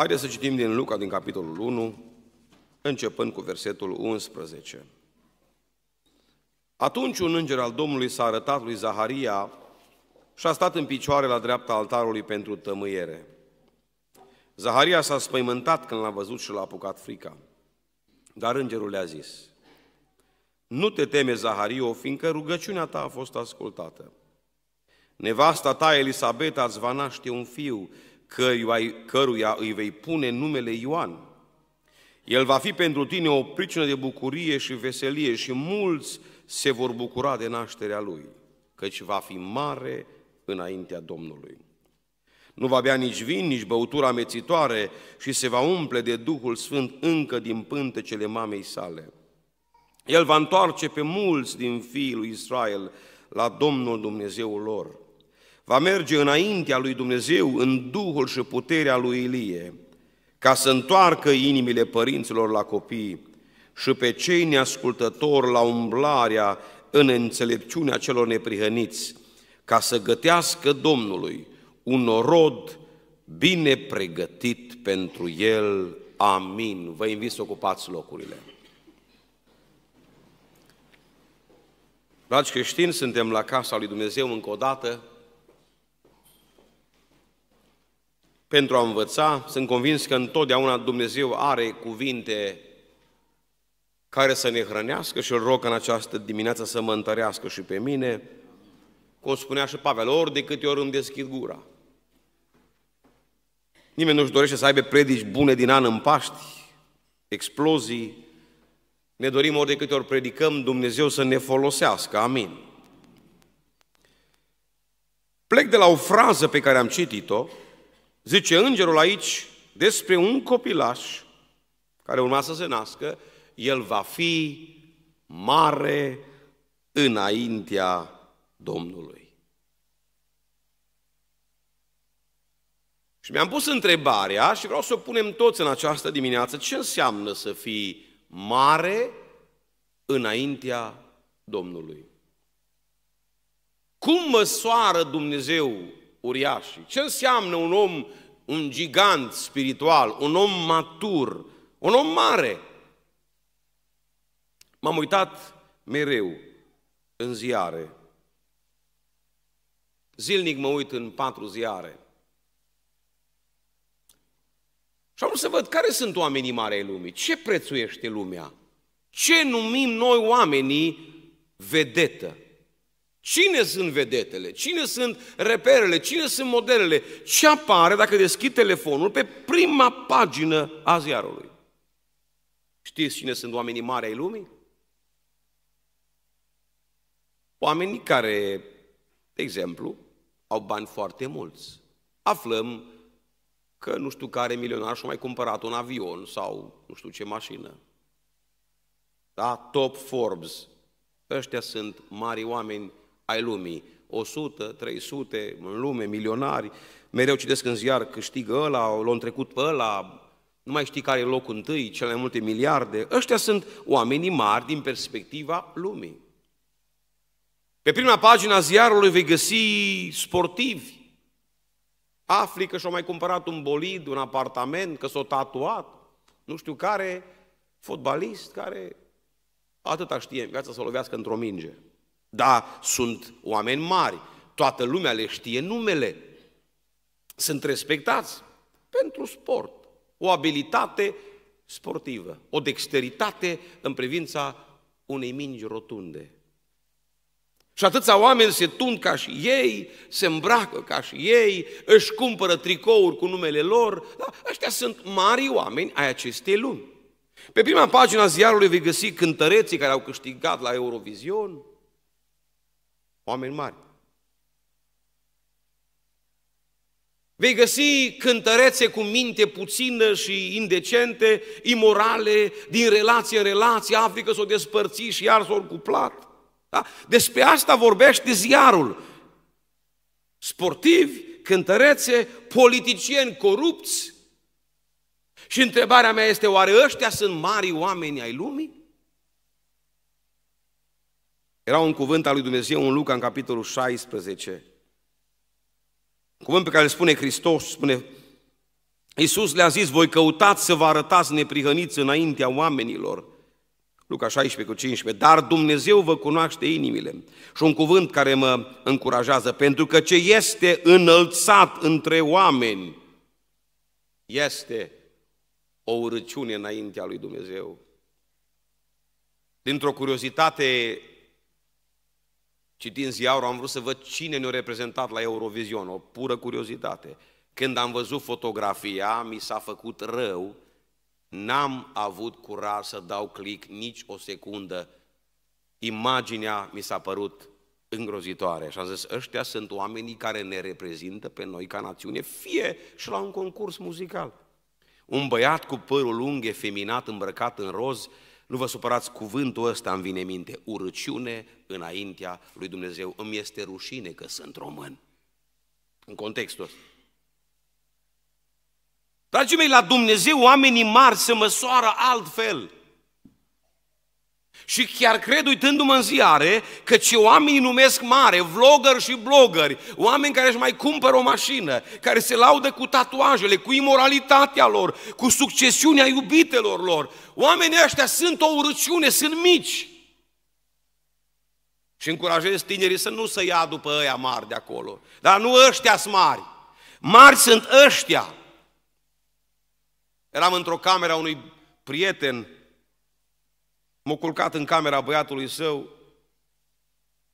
Haideți să citim din Luca, din capitolul 1, începând cu versetul 11. Atunci un înger al Domnului s-a arătat lui Zaharia și a stat în picioare la dreapta altarului pentru tămâiere. Zaharia s-a spăimântat când l-a văzut și l-a apucat frica. Dar îngerul le-a zis, Nu te teme, Zahario, fiindcă rugăciunea ta a fost ascultată. Nevasta ta, Elisabeta, îți va naște un fiu căruia îi vei pune numele Ioan. El va fi pentru tine o pricină de bucurie și veselie și mulți se vor bucura de nașterea lui, căci va fi mare înaintea Domnului. Nu va bea nici vin, nici băutură amețitoare și se va umple de Duhul Sfânt încă din pântecele mamei sale. El va întoarce pe mulți din fiii lui Israel la Domnul Dumnezeul lor va merge înaintea lui Dumnezeu în Duhul și puterea lui Ilie, ca să întoarcă inimile părinților la copii și pe cei neascultători la umblarea în înțelepciunea celor neprihăniți, ca să gătească Domnului un orod bine pregătit pentru el. Amin. Vă invit să ocupați locurile. Dragi creștini, suntem la casa lui Dumnezeu încă o dată pentru a învăța. Sunt convins că întotdeauna Dumnezeu are cuvinte care să ne hrănească și îl rog în această dimineață să mă întărească și pe mine. Cum spunea și Pavel, ori de câte ori îmi deschid gura. Nimeni nu-și dorește să aibă predici bune din an în Paști, explozii. Ne dorim ori de câte ori predicăm Dumnezeu să ne folosească. Amin. Plec de la o frază pe care am citit-o, Zice îngerul aici despre un copilaș care urma să se nască, el va fi mare înaintea Domnului. Și mi-am pus întrebarea și vreau să o punem toți în această dimineață. Ce înseamnă să fii mare înaintea Domnului? Cum măsoară Dumnezeu uriașii. Ce înseamnă un om, un gigant spiritual, un om matur, un om mare? M-am uitat mereu în ziare. Zilnic mă uit în patru ziare. Și am să văd care sunt oamenii mari ai lumii, ce prețuiește lumea, ce numim noi oamenii vedetă. Cine sunt vedetele? Cine sunt reperele? Cine sunt modelele? Ce apare dacă deschid telefonul pe prima pagină a ziarului? Știți cine sunt oamenii mari ai lumii? Oamenii care, de exemplu, au bani foarte mulți. Aflăm că nu știu care milionar și-a mai cumpărat un avion sau nu știu ce mașină. Da? Top Forbes. Ăștia sunt mari oameni ai lumii. 100, 300, în lume, milionari, mereu citesc în ziar, câștigă ăla, l au trecut pe ăla, nu mai știi care e locul întâi, cele mai multe miliarde. Ăștia sunt oamenii mari din perspectiva lumii. Pe prima pagina ziarului vei găsi sportivi. Afli că și-au mai cumpărat un bolid, un apartament, că s-au tatuat, nu știu care, fotbalist care atâta știe în viața să o lovească într-o minge. Da, sunt oameni mari, toată lumea le știe numele, sunt respectați pentru sport, o abilitate sportivă, o dexteritate în privința unei mingi rotunde. Și atâția oameni se tund ca și ei, se îmbracă ca și ei, își cumpără tricouri cu numele lor. Da? Ăștia sunt mari oameni ai acestei lumi. Pe prima pagina ziarului vei găsi cântăreții care au câștigat la Eurovision, oameni mari. Vei găsi cântărețe cu minte puțină și indecente, imorale, din relație în relație, Africa s-o despărți și iar s-o cuplat. Da? Despre asta vorbește ziarul. Sportivi, cântărețe, politicieni corupți. Și întrebarea mea este, oare ăștia sunt mari oameni ai lumii? Era un cuvânt al lui Dumnezeu în Luca, în capitolul 16. Un cuvânt pe care îl spune Hristos, spune Iisus le-a zis, voi căutați să vă arătați neprihăniți înaintea oamenilor. Luca 16 cu 15. Dar Dumnezeu vă cunoaște inimile. Și un cuvânt care mă încurajează, pentru că ce este înălțat între oameni este o urăciune înaintea lui Dumnezeu. Dintr-o curiozitate Citind ziarul, am vrut să văd cine ne-a reprezentat la Eurovision, o pură curiozitate. Când am văzut fotografia, mi s-a făcut rău, n-am avut curaj să dau click nici o secundă. Imaginea mi s-a părut îngrozitoare și am zis, ăștia sunt oamenii care ne reprezintă pe noi ca națiune, fie și la un concurs muzical. Un băiat cu părul lung, efeminat, îmbrăcat în roz, nu vă supărați, cuvântul ăsta îmi vine minte, urăciune înaintea lui Dumnezeu. Îmi este rușine că sunt român. În contextul ăsta. Dragii mei, la Dumnezeu oamenii mari se măsoară altfel. Și chiar cred, uitându-mă în ziare, că ce oamenii numesc mare, vlogger și blogări, oameni care își mai cumpără o mașină, care se laudă cu tatuajele, cu imoralitatea lor, cu succesiunea iubitelor lor, oamenii ăștia sunt o urăciune, sunt mici. Și încurajez tinerii să nu se ia după ăia mari de acolo. Dar nu ăștia sunt mari. Mari sunt ăștia. Eram într-o cameră a unui prieten M-a culcat în camera băiatului său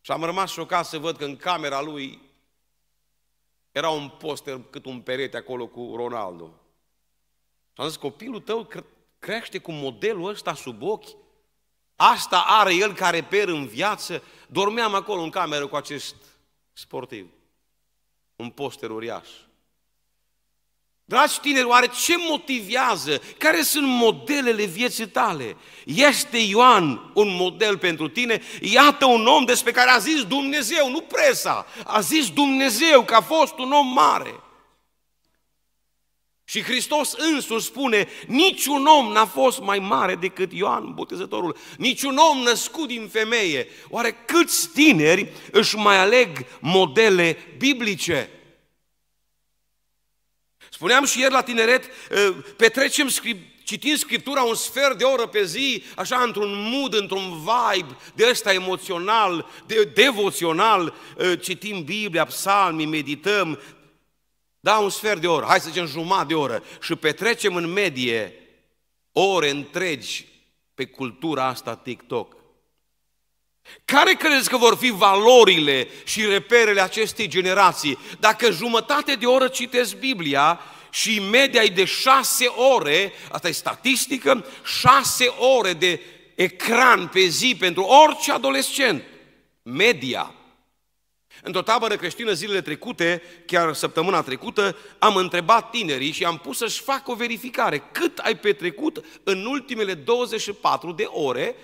și am rămas șocat să văd că în camera lui era un poster cât un perete acolo cu Ronaldo. Și am zis, copilul tău crește cu modelul ăsta sub ochi? Asta are el ca reper în viață? Dormeam acolo în cameră cu acest sportiv. Un poster uriaș. Dragi tineri, oare ce motivează? Care sunt modelele vieții tale? Este Ioan un model pentru tine? Iată un om despre care a zis Dumnezeu, nu presa, a zis Dumnezeu că a fost un om mare. Și Hristos însuși spune, niciun om n-a fost mai mare decât Ioan Botezătorul, niciun om născut din femeie. Oare câți tineri își mai aleg modele biblice? Spuneam și ieri la tineret, ă, petrecem citind Scriptura un sfert de oră pe zi, așa într-un mood, într-un vibe de ăsta emoțional, de devoțional, ă, citim Biblia, psalmi, medităm, da, un sfert de oră, hai să zicem jumătate de oră și petrecem în medie ore întregi pe cultura asta TikTok. Care credeți că vor fi valorile și reperele acestei generații? Dacă jumătate de oră citesc Biblia și media e de șase ore, asta e statistică, șase ore de ecran pe zi pentru orice adolescent. Media. Într-o tabără creștină zilele trecute, chiar săptămâna trecută, am întrebat tinerii și am pus să-și facă o verificare. Cât ai petrecut în ultimele 24 de ore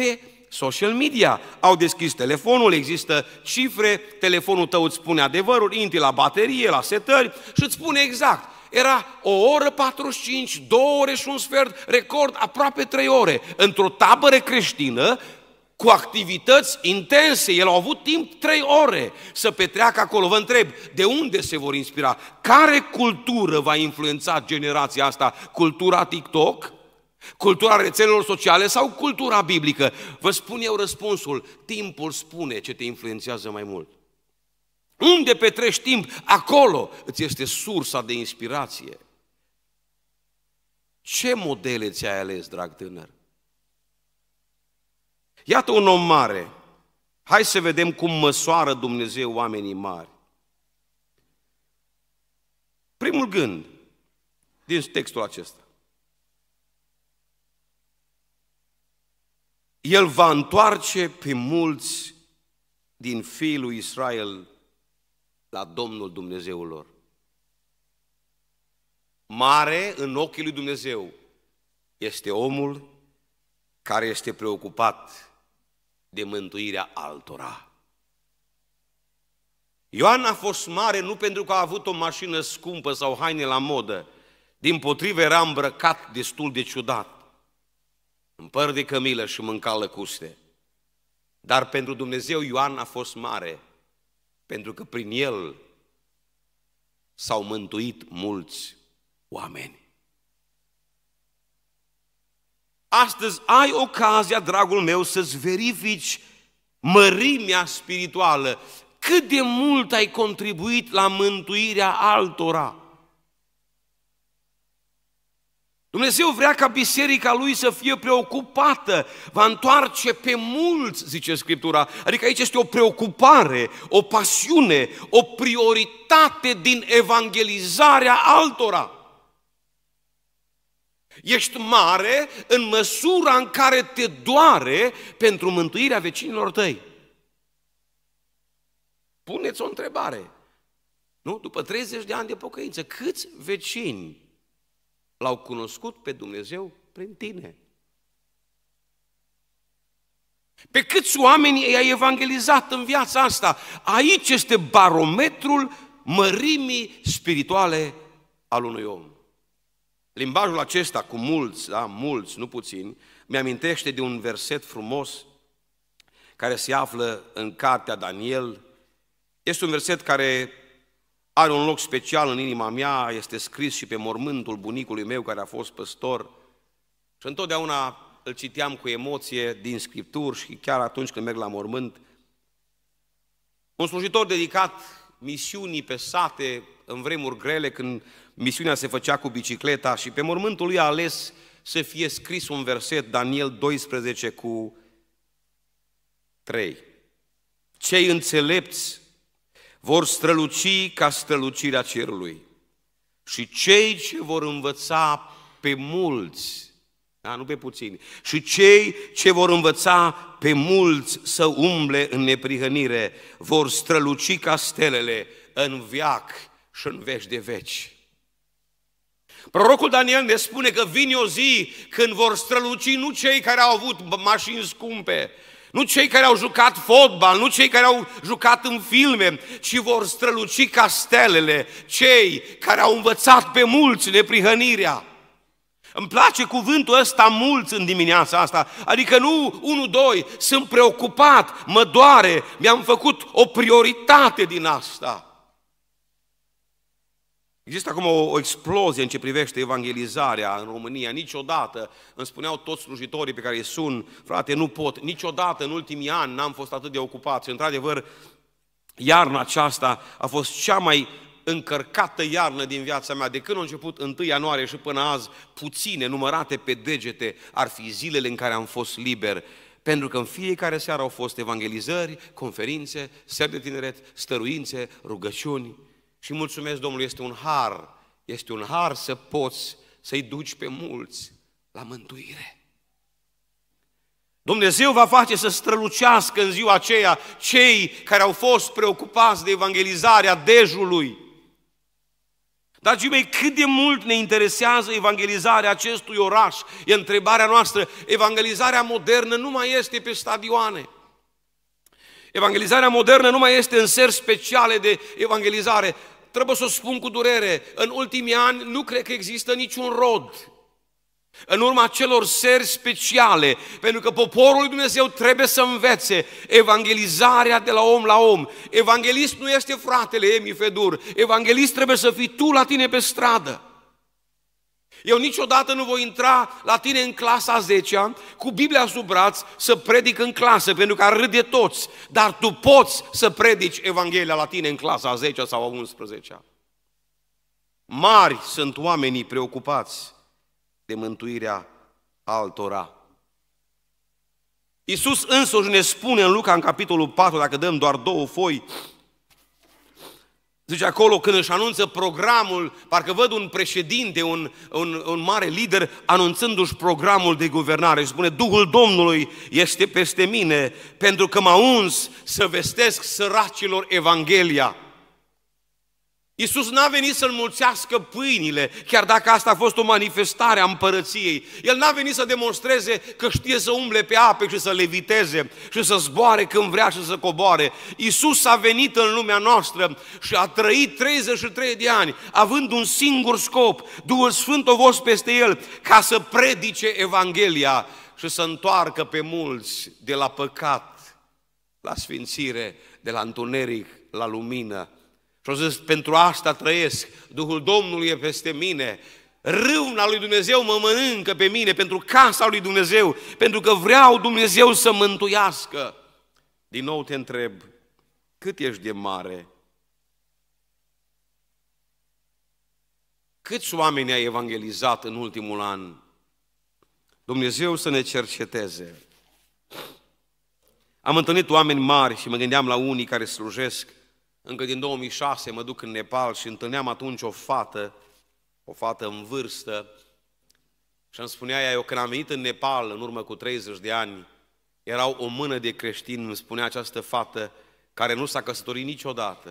pe social media. Au deschis telefonul, există cifre, telefonul tău îți spune adevărul, intri la baterie, la setări și îți spune exact. Era o oră 45, două ore și un sfert, record aproape trei ore, într-o tabără creștină, cu activități intense. El au avut timp trei ore să petreacă acolo. Vă întreb, de unde se vor inspira? Care cultură va influența generația asta? Cultura TikTok? Cultura rețelelor sociale sau cultura biblică? Vă spun eu răspunsul. Timpul spune ce te influențează mai mult. Unde petrești timp, acolo îți este sursa de inspirație. Ce modele ți-ai ales, drag tânăr? Iată un om mare. Hai să vedem cum măsoară Dumnezeu oamenii mari. Primul gând din textul acesta. El va întoarce pe mulți din fiul lui Israel la Domnul Dumnezeul lor. Mare în ochii lui Dumnezeu este omul care este preocupat de mântuirea altora. Ioan a fost mare nu pentru că a avut o mașină scumpă sau haine la modă, din potrivă era îmbrăcat destul de ciudat. Împăr de cămilă și mânca lăcuste. Dar pentru Dumnezeu Ioan a fost mare, pentru că prin el s-au mântuit mulți oameni. Astăzi ai ocazia, dragul meu, să-ți verifici mărimea spirituală, cât de mult ai contribuit la mântuirea altora. Dumnezeu vrea ca biserica lui să fie preocupată, va întoarce pe mulți, zice Scriptura. Adică aici este o preocupare, o pasiune, o prioritate din evangelizarea altora. Ești mare în măsura în care te doare pentru mântuirea vecinilor tăi. Puneți o întrebare. Nu? După 30 de ani de pocăință, câți vecini L-au cunoscut pe Dumnezeu prin tine. Pe câți oameni i-ai evangelizat în viața asta? Aici este barometrul mărimii spirituale al unui om. Limbajul acesta cu mulți, da, mulți, nu puțini, mi-amintește de un verset frumos care se află în cartea Daniel. Este un verset care are un loc special în inima mea, este scris și pe mormântul bunicului meu care a fost păstor. Și întotdeauna îl citeam cu emoție din scripturi și chiar atunci când merg la mormânt. Un slujitor dedicat misiunii pe sate în vremuri grele, când misiunea se făcea cu bicicleta și pe mormântul lui a ales să fie scris un verset, Daniel 12 cu 3. Cei înțelepți vor străluci ca strălucirea cerului. Și cei ce vor învăța pe mulți, da, nu pe puțini, și cei ce vor învăța pe mulți să umble în neprihănire, vor străluci ca stelele în viac și în veci de veci. Prorocul Daniel ne spune că vine o zi când vor străluci nu cei care au avut mașini scumpe, nu cei care au jucat fotbal, nu cei care au jucat în filme, ci vor străluci ca stelele, cei care au învățat pe mulți neprihănirea. Îmi place cuvântul ăsta mult în dimineața asta, adică nu unul, doi, sunt preocupat, mă doare, mi-am făcut o prioritate din asta. Există acum o, o explozie în ce privește evangelizarea în România. Niciodată, îmi spuneau toți slujitorii pe care îi sun, frate, nu pot, niciodată în ultimii ani n-am fost atât de ocupat. într-adevăr, iarna aceasta a fost cea mai încărcată iarnă din viața mea. De când a început 1 ianuarie și până azi, puține, numărate pe degete, ar fi zilele în care am fost liber. Pentru că în fiecare seară au fost evangelizări, conferințe, seri de tineret, stăruințe, rugăciuni. Și mulțumesc Domnului, este un har, este un har să poți să-i duci pe mulți la mântuire. Dumnezeu va face să strălucească în ziua aceea cei care au fost preocupați de evangelizarea dejului. Dragii mei, cât de mult ne interesează evangelizarea acestui oraș? E întrebarea noastră. Evangelizarea modernă nu mai este pe stadioane. Evangelizarea modernă nu mai este în seri speciale de evangelizare trebuie să o spun cu durere, în ultimii ani nu cred că există niciun rod în urma celor seri speciale, pentru că poporul lui Dumnezeu trebuie să învețe evangelizarea de la om la om. Evanghelist nu este fratele Emi Fedur, evanghelist trebuie să fii tu la tine pe stradă. Eu niciodată nu voi intra la tine în clasa 10 cu Biblia sub braț să predic în clasă, pentru că râde toți. Dar tu poți să predici Evanghelia la tine în clasa 10 sau a 11 Mari sunt oamenii preocupați de mântuirea altora. Iisus însuși ne spune în Luca, în capitolul 4, dacă dăm doar două foi, Zice acolo, când își anunță programul, parcă văd un președinte, un, un, un mare lider, anunțându-și programul de guvernare. Și spune, Duhul Domnului este peste mine, pentru că m-a uns să vestesc săracilor Evanghelia. Iisus n-a venit să mulțească pâinile, chiar dacă asta a fost o manifestare a împărăției. El n-a venit să demonstreze că știe să umble pe ape și să leviteze și să zboare când vrea și să coboare. Iisus a venit în lumea noastră și a trăit 33 de ani, având un singur scop, Duhul Sfânt o vos peste el, ca să predice Evanghelia și să întoarcă pe mulți de la păcat, la sfințire, de la întuneric, la lumină și au zis, pentru asta trăiesc, Duhul Domnului e peste mine, râvna lui Dumnezeu mă mănâncă pe mine pentru casa lui Dumnezeu, pentru că vreau Dumnezeu să mântuiască. Din nou te întreb, cât ești de mare? Câți oameni ai evangelizat în ultimul an? Dumnezeu să ne cerceteze. Am întâlnit oameni mari și mă gândeam la unii care slujesc încă din 2006 mă duc în Nepal și întâlneam atunci o fată, o fată în vârstă, și îmi spunea ea, eu când am venit în Nepal, în urmă cu 30 de ani, erau o mână de creștini, îmi spunea această fată, care nu s-a căsătorit niciodată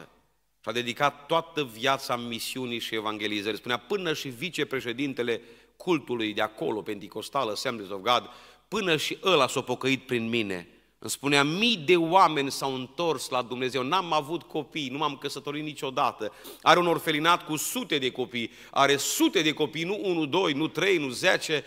și a dedicat toată viața misiunii și evangelizării. Spunea, până și vicepreședintele cultului de acolo, Pentecostal Assemblies of God, până și ăla s-a pocăit prin mine. Îmi spunea, mii de oameni s-au întors la Dumnezeu, n-am avut copii, nu m-am căsătorit niciodată. Are un orfelinat cu sute de copii, are sute de copii, nu unu, doi, nu trei, nu zece.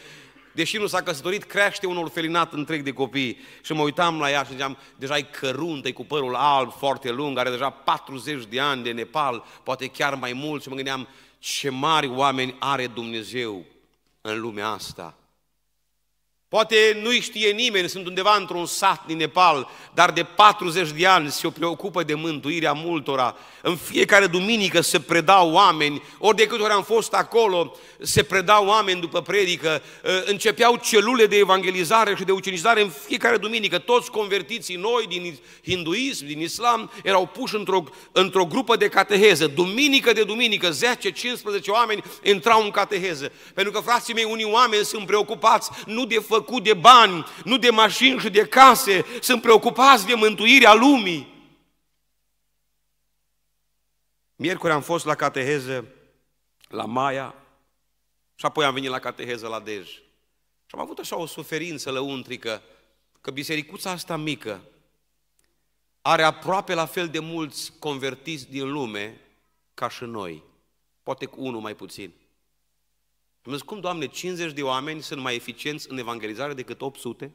Deși nu s-a căsătorit, crește un orfelinat întreg de copii. Și mă uitam la ea și ziceam, deja e căruntă, e cu părul alb foarte lung, are deja 40 de ani de Nepal, poate chiar mai mult. Și mă gândeam, ce mari oameni are Dumnezeu în lumea asta. Poate nu-i știe nimeni, sunt undeva într-un sat din Nepal, dar de 40 de ani se preocupă de mântuirea multora. În fiecare duminică se predau oameni, ori de câte ori am fost acolo, se predau oameni după predică, ă, începeau celule de evangelizare și de ucenizare în fiecare duminică. Toți convertiții noi din hinduism, din islam, erau puși într-o, într grupă de cateheză. Duminică de duminică, 10-15 oameni intrau în cateheză. Pentru că, frații mei, unii oameni sunt preocupați nu de făcut făcut de bani, nu de mașini și de case, sunt preocupați de mântuirea lumii. Miercuri am fost la cateheză la Maia și apoi am venit la cateheză la Dej. Și am avut așa o suferință lăuntrică că bisericuța asta mică are aproape la fel de mulți convertiți din lume ca și noi. Poate cu unul mai puțin. Dumnezeu, cum, Doamne, 50 de oameni sunt mai eficienți în evangelizare decât 800?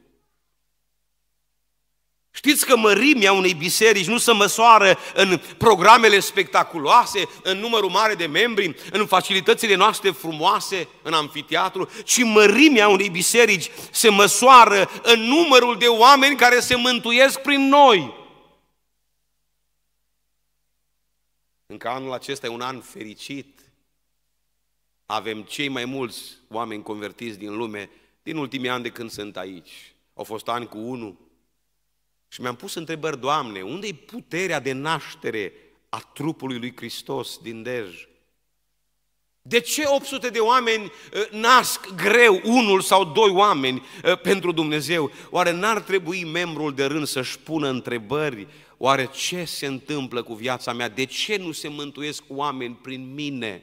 Știți că mărimea unei biserici nu se măsoară în programele spectaculoase, în numărul mare de membri, în facilitățile noastre frumoase, în amfiteatru, ci mărimea unei biserici se măsoară în numărul de oameni care se mântuiesc prin noi. Încă anul acesta e un an fericit avem cei mai mulți oameni convertiți din lume din ultimii ani de când sunt aici. Au fost ani cu unul. Și mi-am pus întrebări, Doamne, unde e puterea de naștere a trupului lui Hristos din Dej? De ce 800 de oameni ă, nasc greu unul sau doi oameni ă, pentru Dumnezeu? Oare n-ar trebui membrul de rând să-și pună întrebări? Oare ce se întâmplă cu viața mea? De ce nu se mântuiesc oameni prin mine?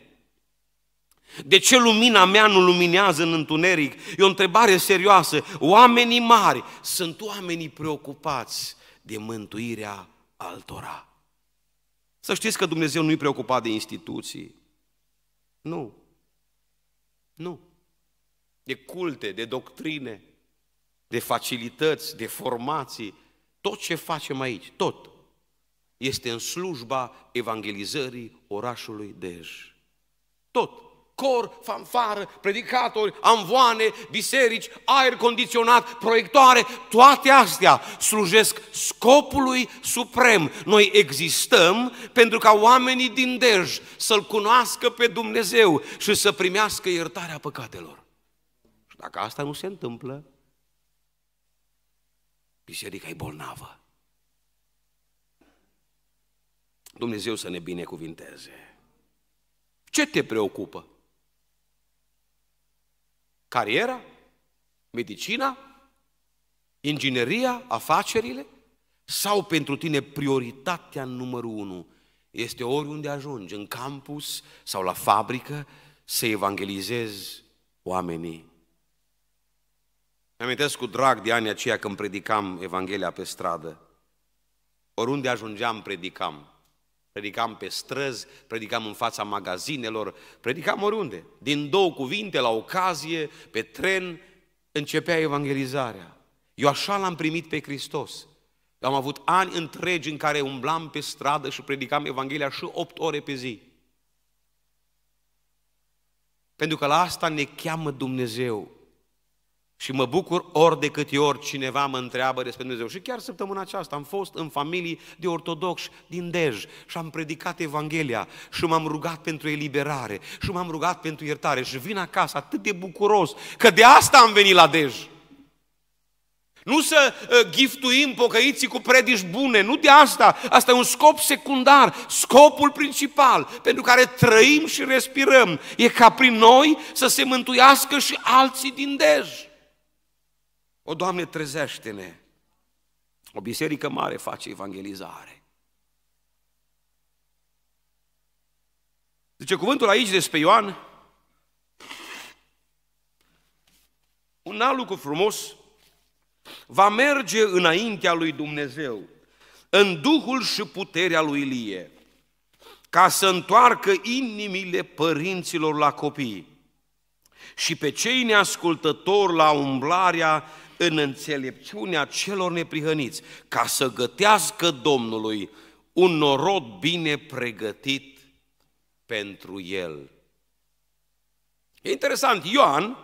De ce lumina mea nu luminează în întuneric? E o întrebare serioasă. Oamenii mari sunt oamenii preocupați de mântuirea altora. Să știți că Dumnezeu nu-i preocupat de instituții. Nu. Nu. De culte, de doctrine, de facilități, de formații. Tot ce facem aici, tot, este în slujba evangelizării orașului Dej. Tot cor, fanfară, predicatori, amvoane, biserici, aer condiționat, proiectoare, toate astea slujesc scopului suprem. Noi existăm pentru ca oamenii din Dej să-L cunoască pe Dumnezeu și să primească iertarea păcatelor. Și dacă asta nu se întâmplă, biserica e bolnavă. Dumnezeu să ne binecuvinteze. Ce te preocupă? Cariera? Medicina? Ingineria? Afacerile? Sau pentru tine prioritatea numărul unu este oriunde ajungi, în campus sau la fabrică, să evangelizezi oamenii. Îmi amintesc cu drag de anii aceia când predicam Evanghelia pe stradă. Oriunde ajungeam, predicam predicam pe străzi, predicam în fața magazinelor, predicam oriunde. Din două cuvinte, la ocazie, pe tren, începea evangelizarea. Eu așa l-am primit pe Hristos. Am avut ani întregi în care umblam pe stradă și predicam Evanghelia și opt ore pe zi. Pentru că la asta ne cheamă Dumnezeu. Și mă bucur ori de câte ori cineva mă întreabă despre Dumnezeu. Și chiar săptămâna aceasta am fost în familii de ortodoxi din Dej și am predicat Evanghelia și m-am rugat pentru eliberare și m-am rugat pentru iertare și vin acasă atât de bucuros că de asta am venit la Dej. Nu să ă, giftuim pocăiții cu predici bune, nu de asta. Asta e un scop secundar. Scopul principal pentru care trăim și respirăm e ca prin noi să se mântuiască și alții din Dej. O, Doamne, trezește-ne! O biserică mare face evangelizare. Zice cuvântul aici despre Ioan, un alt lucru frumos, va merge înaintea lui Dumnezeu, în Duhul și puterea lui Ilie, ca să întoarcă inimile părinților la copii și pe cei neascultători la umblarea în înțelepciunea celor neprihăniți, ca să gătească Domnului un norod bine pregătit pentru el. E interesant, Ioan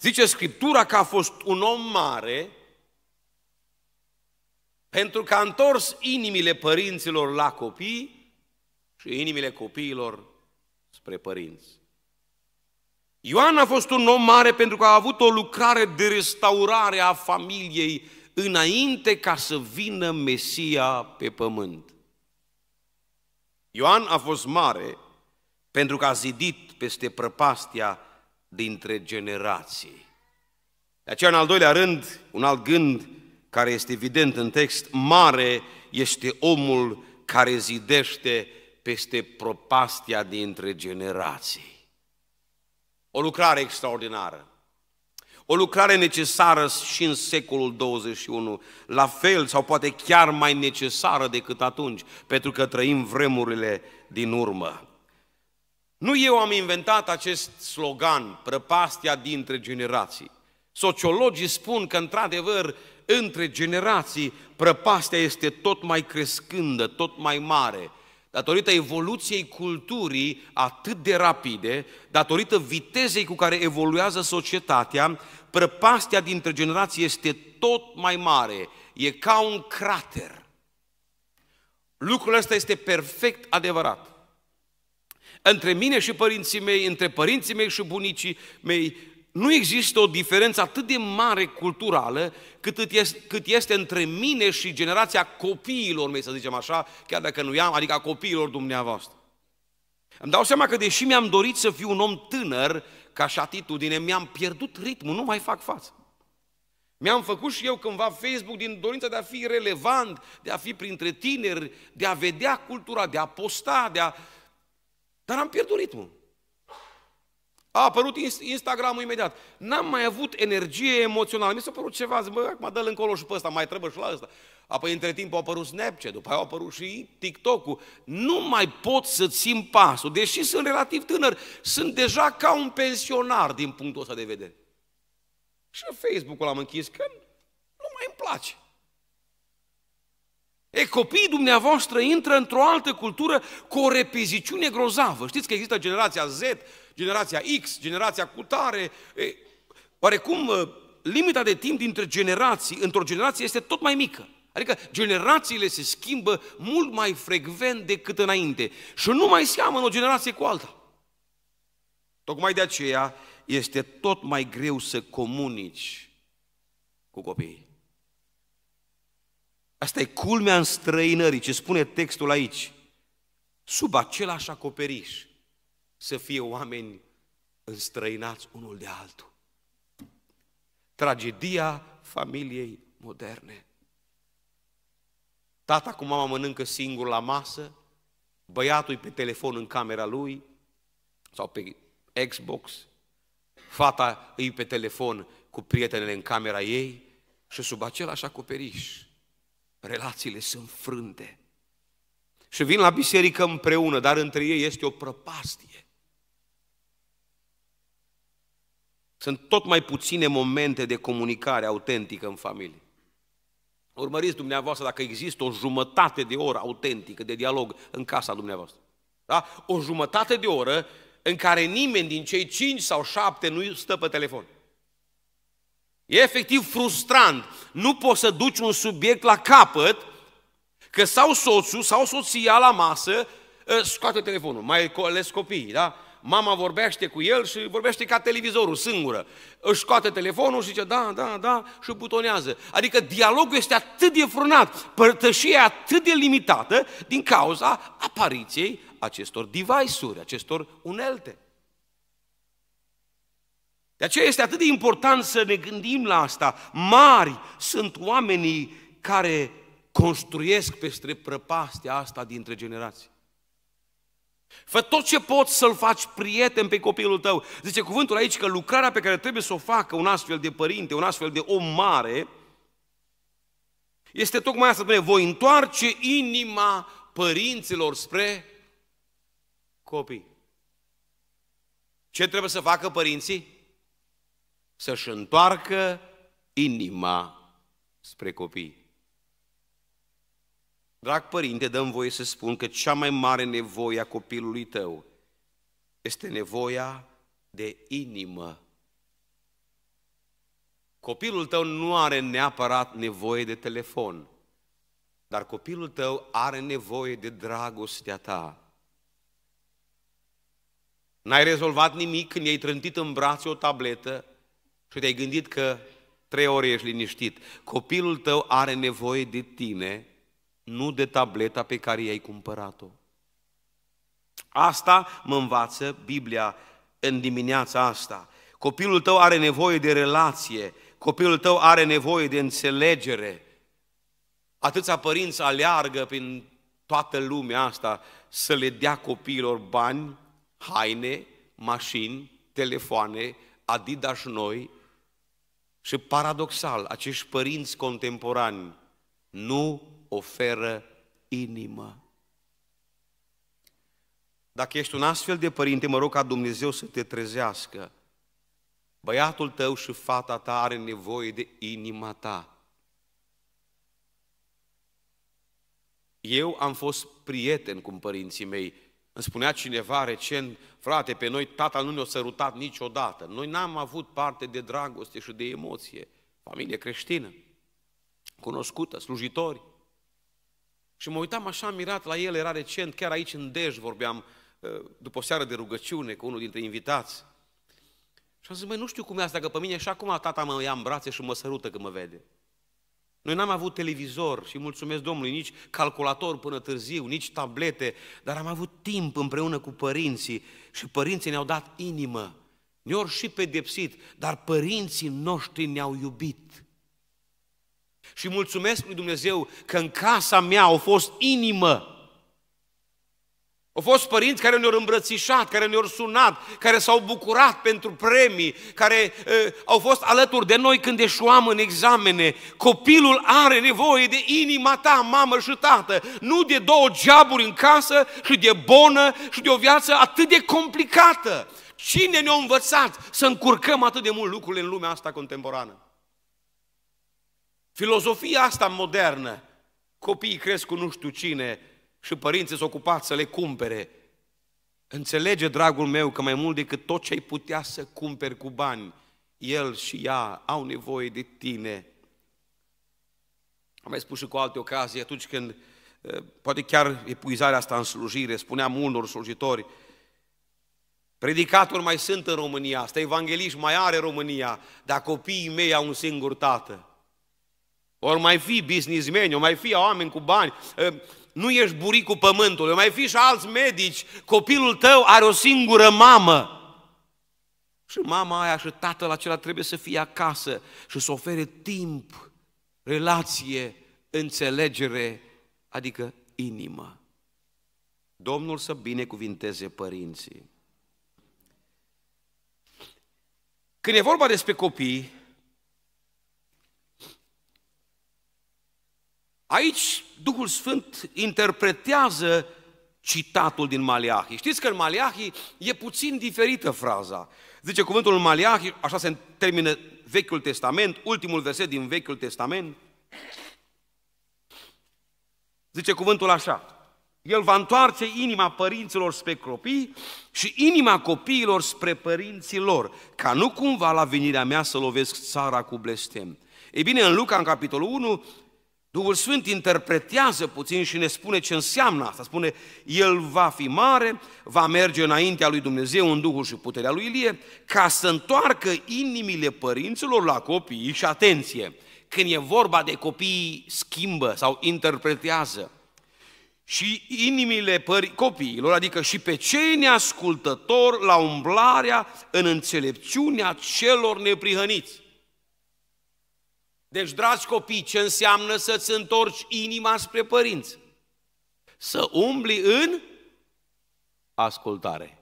zice Scriptura că a fost un om mare pentru că a întors inimile părinților la copii și inimile copiilor spre părinți. Ioan a fost un om mare pentru că a avut o lucrare de restaurare a familiei înainte ca să vină Mesia pe pământ. Ioan a fost mare pentru că a zidit peste prăpastia dintre generații. De aceea, în al doilea rând, un alt gând care este evident în text, mare este omul care zidește peste propastia dintre generații. O lucrare extraordinară. O lucrare necesară și în secolul 21, la fel sau poate chiar mai necesară decât atunci, pentru că trăim vremurile din urmă. Nu eu am inventat acest slogan, prăpastia dintre generații. Sociologii spun că, într-adevăr, între generații, prăpastia este tot mai crescândă, tot mai mare datorită evoluției culturii atât de rapide, datorită vitezei cu care evoluează societatea, prăpastia dintre generații este tot mai mare, e ca un crater. Lucrul ăsta este perfect adevărat. Între mine și părinții mei, între părinții mei și bunicii mei, nu există o diferență atât de mare culturală cât este, cât este între mine și generația copiilor mei, să zicem așa, chiar dacă nu i-am, adică a copiilor dumneavoastră. Îmi dau seama că deși mi-am dorit să fiu un om tânăr, ca și atitudine, mi-am pierdut ritmul, nu mai fac față. Mi-am făcut și eu cândva Facebook din dorința de a fi relevant, de a fi printre tineri, de a vedea cultura, de a posta, de a... Dar am pierdut ritmul. A apărut Instagram-ul imediat. N-am mai avut energie emoțională. Mi s-a părut ceva, zic, bă, acum dă-l încolo și pe ăsta, mai trebuie și la ăsta. Apoi, între timp, a apărut Snapchat, după aia a apărut și TikTok-ul. Nu mai pot să țin pasul, deși sunt relativ tânăr. Sunt deja ca un pensionar din punctul ăsta de vedere. Și Facebook-ul am închis, că nu mai îmi place. E, copiii dumneavoastră intră într-o altă cultură cu o repeziciune grozavă. Știți că există generația Z, generația X, generația cutare. E, oarecum, limita de timp dintre generații, într-o generație, este tot mai mică. Adică generațiile se schimbă mult mai frecvent decât înainte și nu mai seamănă o generație cu alta. Tocmai de aceea este tot mai greu să comunici cu copiii. Asta e culmea înstrăinării, ce spune textul aici. Sub același acoperiș să fie oameni înstrăinați unul de altul. Tragedia familiei moderne. Tata cu mama mănâncă singur la masă, băiatul pe telefon în camera lui sau pe Xbox, fata îi pe telefon cu prietenele în camera ei și sub același acoperiș relațiile sunt frânte. Și vin la biserică împreună, dar între ei este o prăpastie. Sunt tot mai puține momente de comunicare autentică în familie. Urmăriți dumneavoastră dacă există o jumătate de oră autentică de dialog în casa dumneavoastră. Da? O jumătate de oră în care nimeni din cei cinci sau șapte nu stă pe telefon. E efectiv frustrant. Nu poți să duci un subiect la capăt că sau soțul sau soția la masă ă, scoate telefonul, mai ales copiii, da? mama vorbește cu el și vorbește ca televizorul, singură. Își scoate telefonul și zice, da, da, da, și butonează. Adică dialogul este atât de frunat, părtășia atât de limitată din cauza apariției acestor device-uri, acestor unelte. De aceea este atât de important să ne gândim la asta. Mari sunt oamenii care construiesc peste prăpastia asta dintre generații. Fă tot ce poți să-l faci prieten pe copilul tău. Zice cuvântul aici că lucrarea pe care trebuie să o facă un astfel de părinte, un astfel de om mare, este tocmai asta, spune, voi întoarce inima părinților spre copii. Ce trebuie să facă părinții? Să-și întoarcă inima spre copii. Drag părinte, dăm voie să spun că cea mai mare nevoie a copilului tău este nevoia de inimă. Copilul tău nu are neapărat nevoie de telefon, dar copilul tău are nevoie de dragostea ta. N-ai rezolvat nimic când i-ai trântit în brațe o tabletă și te-ai gândit că trei ore ești liniștit. Copilul tău are nevoie de tine nu de tableta pe care i-ai cumpărat-o. Asta mă învață Biblia în dimineața asta. Copilul tău are nevoie de relație, copilul tău are nevoie de înțelegere. Atâția părinți aleargă prin toată lumea asta să le dea copiilor bani, haine, mașini, telefoane, Adidas noi și paradoxal, acești părinți contemporani nu oferă inimă. Dacă ești un astfel de părinte, mă rog ca Dumnezeu să te trezească. Băiatul tău și fata ta are nevoie de inima ta. Eu am fost prieten cu părinții mei. Îmi spunea cineva recent, frate, pe noi tata nu ne-a sărutat niciodată. Noi n-am avut parte de dragoste și de emoție. Familie creștină, cunoscută, slujitori. Și mă uitam așa mirat la el, era recent, chiar aici în Dej vorbeam, ă, după o seară de rugăciune cu unul dintre invitați. Și am zis, măi, nu știu cum e asta, că pe mine și acum tata mă ia în brațe și mă sărută când mă vede. Noi n-am avut televizor și mulțumesc Domnului, nici calculator până târziu, nici tablete, dar am avut timp împreună cu părinții și părinții ne-au dat inimă. Ne-au și pedepsit, dar părinții noștri ne-au iubit. Și mulțumesc lui Dumnezeu că în casa mea au fost inimă. Au fost părinți care ne-au îmbrățișat, care ne-au sunat, care s-au bucurat pentru premii, care uh, au fost alături de noi când eșuam în examene. Copilul are nevoie de inima ta, mamă și tată, nu de două geaburi în casă și de bonă și de o viață atât de complicată. Cine ne-a învățat să încurcăm atât de mult lucrurile în lumea asta contemporană? Filozofia asta modernă, copiii cresc cu nu știu cine și părinții sunt ocupați să le cumpere. Înțelege, dragul meu, că mai mult decât tot ce ai putea să cumperi cu bani, el și ea au nevoie de tine. Am mai spus și cu alte ocazii, atunci când, poate chiar epuizarea asta în slujire, spuneam unor slujitori, predicatori mai sunt în România, asta evangeliști mai are România, dar copiii mei au un singur tată. Ori mai fi businessmeni, ori mai fi oameni cu bani, ă, nu ești buricul pământului, mai fi și alți medici, copilul tău are o singură mamă. Și mama aia și tatăl acela trebuie să fie acasă și să ofere timp, relație, înțelegere, adică inimă. Domnul să binecuvinteze părinții. Când e vorba despre copii, Aici Duhul Sfânt interpretează citatul din Maliahi. Știți că în Maliahi e puțin diferită fraza. Zice cuvântul Maliahi, așa se termină Vechiul Testament, ultimul verset din Vechiul Testament. Zice cuvântul așa, el va întoarce inima părinților spre copii și inima copiilor spre părinții lor, ca nu cumva la venirea mea să lovesc țara cu blestem. Ei bine, în Luca, în capitolul 1, Duhul Sfânt interpretează puțin și ne spune ce înseamnă asta. Spune, el va fi mare, va merge înaintea lui Dumnezeu în Duhul și puterea lui Ilie, ca să întoarcă inimile părinților la copii și atenție, când e vorba de copii schimbă sau interpretează. Și inimile pări- copiilor, adică și pe cei neascultători la umblarea în înțelepciunea celor neprihăniți. Deci, dragi copii, ce înseamnă să-ți întorci inima spre părinți? Să umbli în ascultare.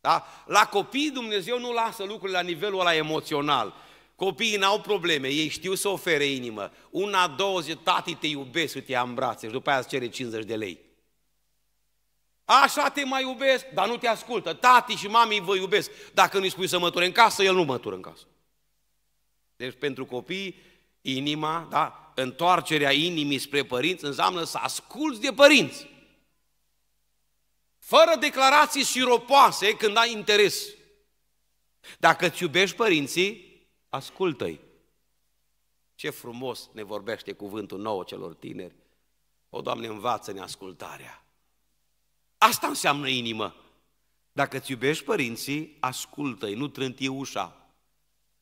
Da? La copii Dumnezeu nu lasă lucrurile la nivelul ăla emoțional. Copiii n-au probleme, ei știu să ofere inimă. Una, două, zi, tati te iubesc, uite, am brațe și după aia îți cere 50 de lei. Așa te mai iubesc, dar nu te ascultă. Tati și mami vă iubesc. Dacă nu-i spui să măture în casă, el nu mătură în casă. Deci pentru copii, inima, da, întoarcerea inimii spre părinți înseamnă să asculți de părinți. Fără declarații siropoase când ai interes. Dacă îți iubești părinții, ascultă-i. Ce frumos ne vorbește cuvântul nou celor tineri. O, Doamne, învață-ne ascultarea. Asta înseamnă inimă. Dacă îți iubești părinții, ascultă-i, nu trânti ușa.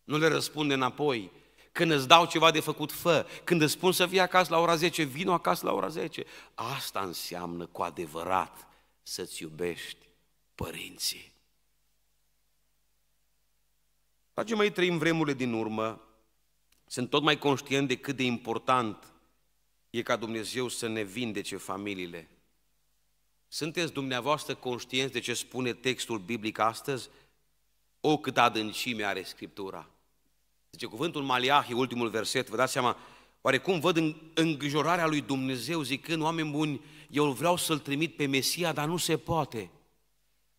Nu le răspunde înapoi. Când îți dau ceva de făcut, fă. Când îți spun să fii acasă la ora 10, vino acasă la ora 10. Asta înseamnă cu adevărat să-ți iubești părinții. Dragii mai trăim vremurile din urmă, sunt tot mai conștient de cât de important e ca Dumnezeu să ne vindece familiile. Sunteți dumneavoastră conștienți de ce spune textul biblic astăzi? O, cât adâncime are Scriptura! Zice cuvântul Maliahi, ultimul verset, vă dați seama, oarecum văd îngrijorarea lui Dumnezeu zicând, oameni buni, eu vreau să-L trimit pe Mesia, dar nu se poate.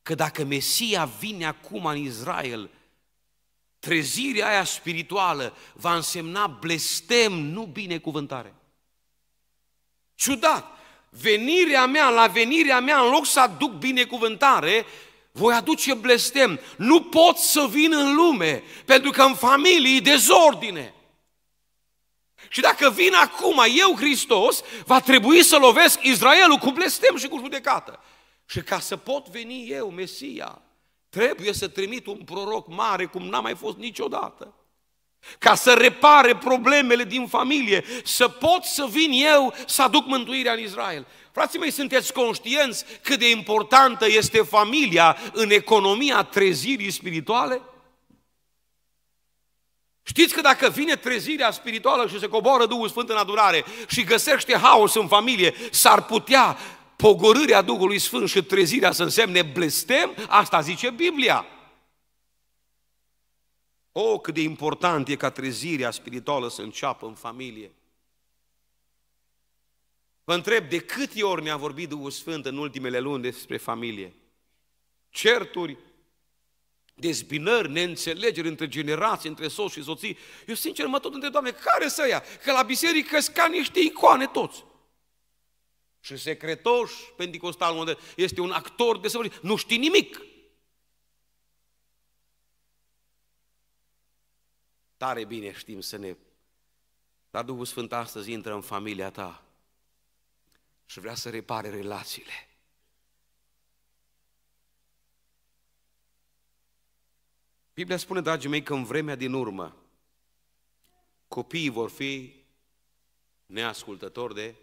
Că dacă Mesia vine acum în Israel, trezirea aia spirituală va însemna blestem, nu binecuvântare. Ciudat! Venirea mea, la venirea mea, în loc să aduc binecuvântare, voi aduce blestem. Nu pot să vin în lume, pentru că în familie e dezordine. Și dacă vin acum eu, Hristos, va trebui să lovesc Israelul cu blestem și cu judecată. Și ca să pot veni eu, Mesia, trebuie să trimit un proroc mare, cum n-a mai fost niciodată. Ca să repare problemele din familie, să pot să vin eu să aduc mântuirea în Israel. Frații mei, sunteți conștienți cât de importantă este familia în economia trezirii spirituale? Știți că dacă vine trezirea spirituală și se coboară Duhul Sfânt în adunare și găsește haos în familie, s-ar putea pogorârea Duhului Sfânt și trezirea să însemne blestem? Asta zice Biblia. O, oh, cât de important e ca trezirea spirituală să înceapă în familie. Vă întreb, de câte ori ne-a vorbit Duhul Sfânt în ultimele luni despre familie? Certuri, dezbinări, neînțelegeri între generații, între soți și soții. Eu sincer mă tot întreb, Doamne, care să ia? Că la biserică ca niște icoane toți. Și secretoș pentecostal unde este un actor de săvârșit, nu știi nimic. Tare bine știm să ne... Dar Duhul Sfânt astăzi intră în familia ta și vrea să repare relațiile. Biblia spune, dragii mei, că în vremea din urmă copiii vor fi neascultători de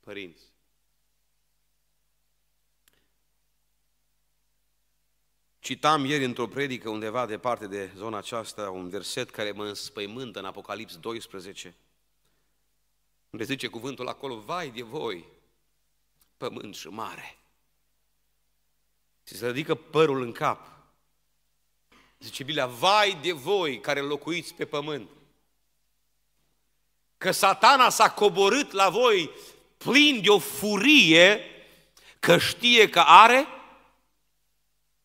părinți. Citam ieri într-o predică undeva departe de zona aceasta un verset care mă înspăimântă în Apocalips 12. Unde zice cuvântul acolo, vai de voi, pământ și mare. Și se ridică părul în cap. Zice Biblia, vai de voi care locuiți pe pământ. Că satana s-a coborât la voi plin de o furie că știe că are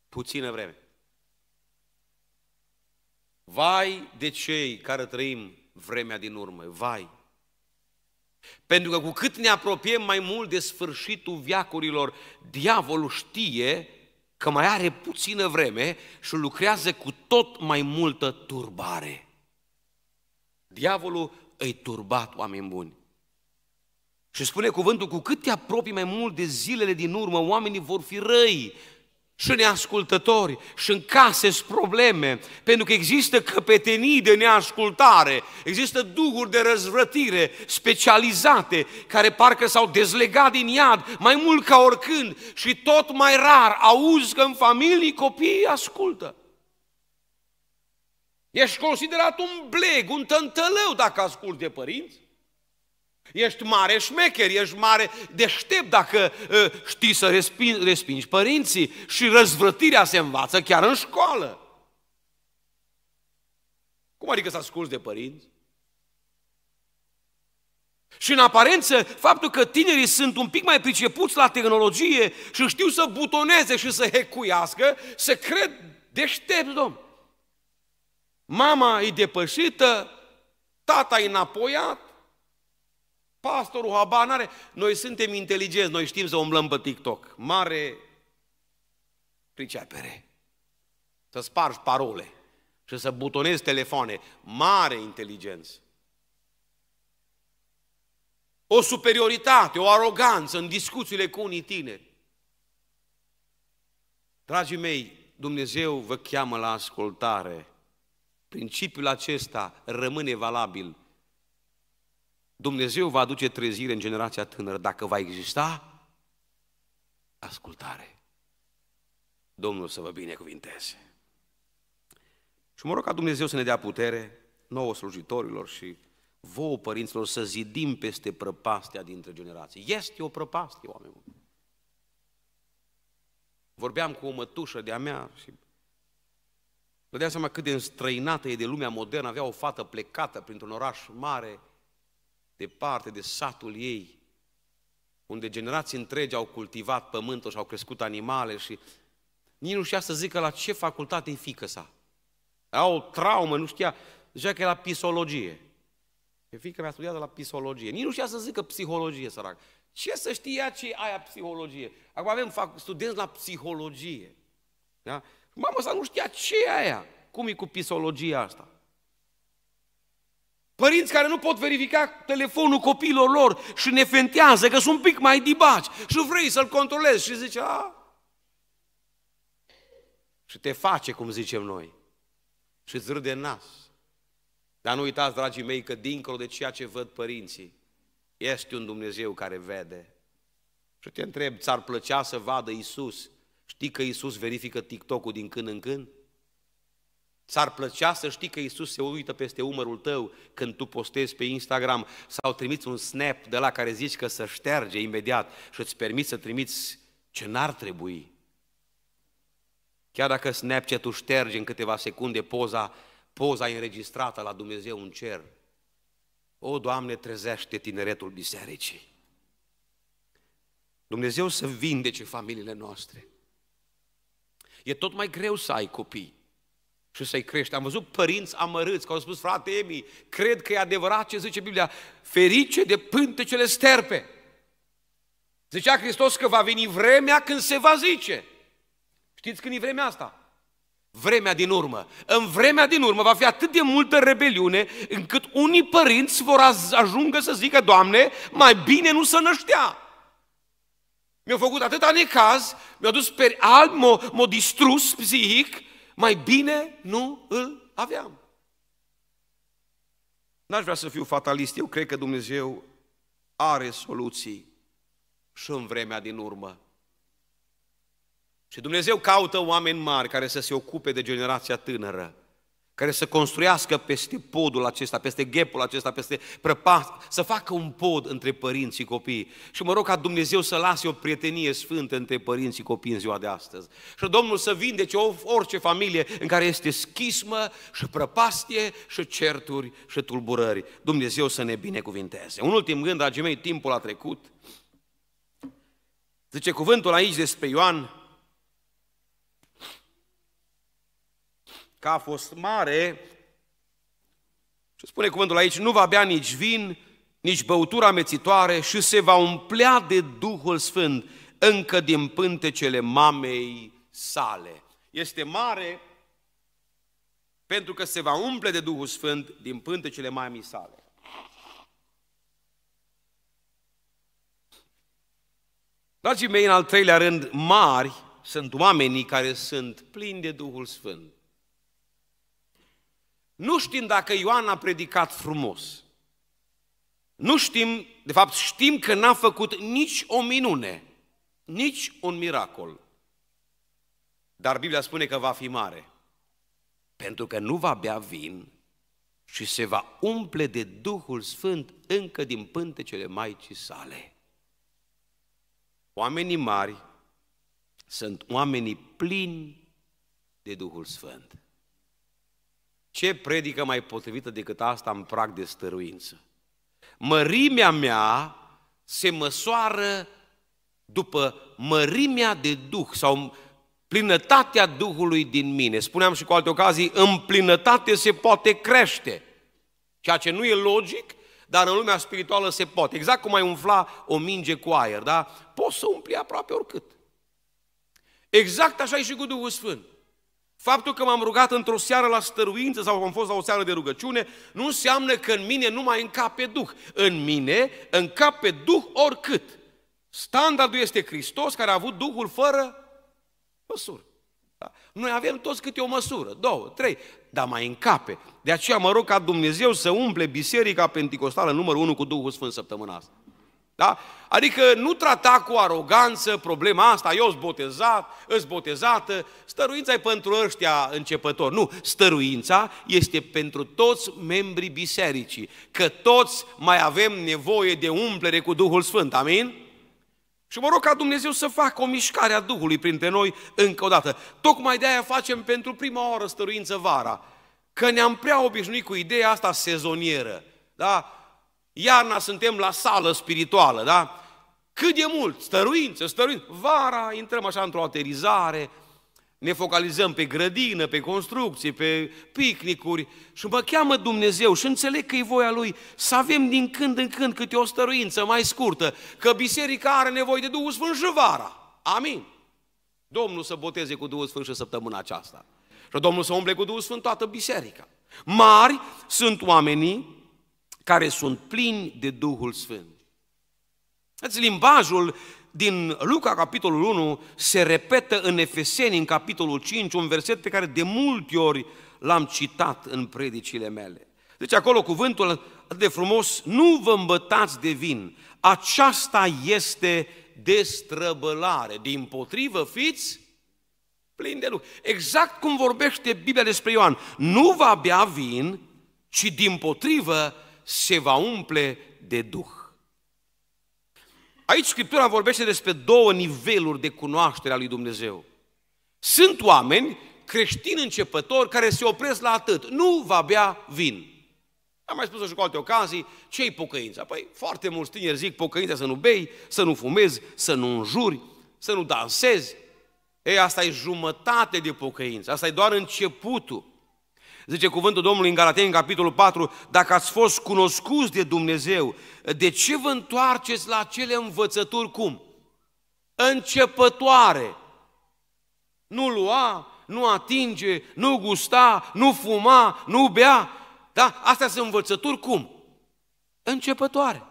puțină vreme. Vai de cei care trăim vremea din urmă, vai! Pentru că cu cât ne apropiem mai mult de sfârșitul viacurilor, diavolul știe că mai are puțină vreme și lucrează cu tot mai multă turbare. Diavolul îi turbat, oameni buni. Și spune cuvântul, cu cât te apropii mai mult de zilele din urmă, oamenii vor fi răi, și neascultători și în case sunt probleme, pentru că există căpetenii de neascultare, există duhuri de răzvrătire specializate care parcă s-au dezlegat din iad mai mult ca oricând și tot mai rar auzi că în familii copiii ascultă. Ești considerat un bleg, un tântălău dacă asculte de părinți. Ești mare șmecher, ești mare deștept dacă uh, știi să respingi, respingi părinții și răzvrătirea se învață chiar în școală. Cum adică s-a scurs de părinți? Și în aparență, faptul că tinerii sunt un pic mai pricepuți la tehnologie și știu să butoneze și să hecuiască, se cred deștept, domn. Mama e depășită, tata e înapoiat, Pastorul Habanare, are Noi suntem inteligenți, noi știm să umblăm pe TikTok. Mare pricepere. Să spargi parole și să butonezi telefoane. Mare inteligență. O superioritate, o aroganță în discuțiile cu unii tineri. Dragii mei, Dumnezeu vă cheamă la ascultare. Principiul acesta rămâne valabil Dumnezeu va aduce trezire în generația tânără dacă va exista ascultare. Domnul să vă binecuvinteze. Și mă rog ca Dumnezeu să ne dea putere nouă slujitorilor și vouă părinților să zidim peste prăpastia dintre generații. Este o prăpastie, oameni. Vorbeam cu o mătușă de-a mea și dea seama cât de înstrăinată e de lumea modernă, avea o fată plecată printr-un oraș mare, departe de satul ei, unde generații întregi au cultivat pământul și au crescut animale și nici nu știa să zică la ce facultate e fică sa. Au o traumă, nu știa, zicea că la pisologie. E fică mi-a studiat la pisologie. Nici nu știa să zică psihologie, sărac. Ce să știa ce aia psihologie? Acum avem studenți la psihologie. Da? Mama să nu știa ce e aia. Cum e cu pisologia asta? Părinți care nu pot verifica telefonul copilor lor și ne fentează că sunt un pic mai dibaci și vrei să-l controlezi și zice, a... Și te face, cum zicem noi, și îți râde nas. Dar nu uitați, dragii mei, că dincolo de ceea ce văd părinții, este un Dumnezeu care vede. Și te întreb, ți-ar plăcea să vadă Isus? Știi că Isus verifică TikTok-ul din când în când? S-ar plăcea să știi că Isus se uită peste umărul tău când tu postezi pe Instagram sau trimiți un snap de la care zici că să șterge imediat și îți permiți să trimiți ce n-ar trebui. Chiar dacă Snapchat-ul șterge în câteva secunde poza, poza înregistrată la Dumnezeu în cer. O, Doamne, trezește tineretul bisericii. Dumnezeu să vindece familiile noastre. E tot mai greu să ai copii și să-i crești. Am văzut părinți amărâți care au spus, frate Emi, cred că e adevărat ce zice Biblia, ferice de pântecele sterpe. Zicea Hristos că va veni vremea când se va zice. Știți când e vremea asta? Vremea din urmă. În vremea din urmă va fi atât de multă rebeliune încât unii părinți vor ajungă să zică, Doamne, mai bine nu să năștea. Mi-au făcut atâta necaz, mi-au dus pe alb, m-au distrus psihic, mai bine nu îl aveam. N-aș vrea să fiu fatalist, eu cred că Dumnezeu are soluții și în vremea din urmă. Și Dumnezeu caută oameni mari care să se ocupe de generația tânără care să construiască peste podul acesta, peste ghepul acesta, peste prăpast, să facă un pod între părinți și copii. Și mă rog ca Dumnezeu să lase o prietenie sfântă între părinți și copii în ziua de astăzi. Și Domnul să vindece orice familie în care este schismă și prăpastie și certuri și tulburări. Dumnezeu să ne binecuvinteze. Un ultim gând, dragii mei, timpul a trecut. Zice cuvântul aici despre Ioan, că a fost mare, și spune cuvântul aici, nu va bea nici vin, nici băutură amețitoare și se va umplea de Duhul Sfânt încă din pântecele mamei sale. Este mare pentru că se va umple de Duhul Sfânt din pântecele mamei sale. Dragii mei, în al treilea rând, mari sunt oamenii care sunt plini de Duhul Sfânt. Nu știm dacă Ioan a predicat frumos. Nu știm, de fapt știm că n-a făcut nici o minune, nici un miracol. Dar Biblia spune că va fi mare, pentru că nu va bea vin și se va umple de Duhul Sfânt încă din pântecele Maicii sale. Oamenii mari sunt oamenii plini de Duhul Sfânt. Ce predică mai potrivită decât asta în prag de stăruință? Mărimea mea se măsoară după mărimea de Duh sau plinătatea Duhului din mine. Spuneam și cu alte ocazii, în plinătate se poate crește. Ceea ce nu e logic, dar în lumea spirituală se poate. Exact cum ai umfla o minge cu aer, da? Poți să umpli aproape oricât. Exact așa e și cu Duhul Sfânt. Faptul că m-am rugat într-o seară la stăruință sau că am fost la o seară de rugăciune, nu înseamnă că în mine nu mai încape Duh. În mine încape Duh oricât. Standardul este Hristos care a avut Duhul fără măsură. Da? Noi avem toți câte o măsură, două, trei, dar mai încape. De aceea mă rog ca Dumnezeu să umple Biserica Pentecostală numărul 1 cu Duhul Sfânt săptămâna asta. Da? Adică nu trata cu aroganță problema asta, eu sunt botezat, îți botezată, stăruința e pentru ăștia începători. Nu, stăruința este pentru toți membrii bisericii, că toți mai avem nevoie de umplere cu Duhul Sfânt, amin? Și mă rog ca Dumnezeu să facă o mișcare a Duhului printre noi încă o dată. Tocmai de aia facem pentru prima oară stăruință vara, că ne-am prea obișnuit cu ideea asta sezonieră, da? Iarna suntem la sală spirituală, da? Cât de mult, stăruință, stăruință. Vara intrăm așa într-o aterizare, ne focalizăm pe grădină, pe construcții, pe picnicuri și mă cheamă Dumnezeu și înțeleg că e voia Lui să avem din când în când câte o stăruință mai scurtă, că biserica are nevoie de Duhul Sfânt și vara. Amin. Domnul să boteze cu Duhul Sfânt și săptămâna aceasta. Și Domnul să umble cu Duhul Sfânt toată biserica. Mari sunt oamenii care sunt plini de Duhul Sfânt. Deci limbajul din Luca, capitolul 1, se repetă în Efeseni, în capitolul 5, un verset pe care de multe ori l-am citat în predicile mele. Deci acolo cuvântul de frumos, nu vă îmbătați de vin, aceasta este destrăbălare, din potrivă fiți plini de lucru. Exact cum vorbește Biblia despre Ioan, nu va bea vin, ci din potrivă se va umple de Duh. Aici Scriptura vorbește despre două niveluri de cunoaștere a lui Dumnezeu. Sunt oameni creștini începători care se opresc la atât. Nu va bea vin. Am mai spus-o și cu alte ocazii. Ce-i pocăința? Păi foarte mulți tineri zic pocăința să nu bei, să nu fumezi, să nu înjuri, să nu dansezi. Ei, asta e jumătate de pocăință. Asta e doar începutul. Zice cuvântul Domnului în Galateni, în capitolul 4, dacă ați fost cunoscuți de Dumnezeu, de ce vă întoarceți la acele învățături cum? Începătoare. Nu lua, nu atinge, nu gusta, nu fuma, nu bea. Da? Astea sunt învățături cum? Începătoare.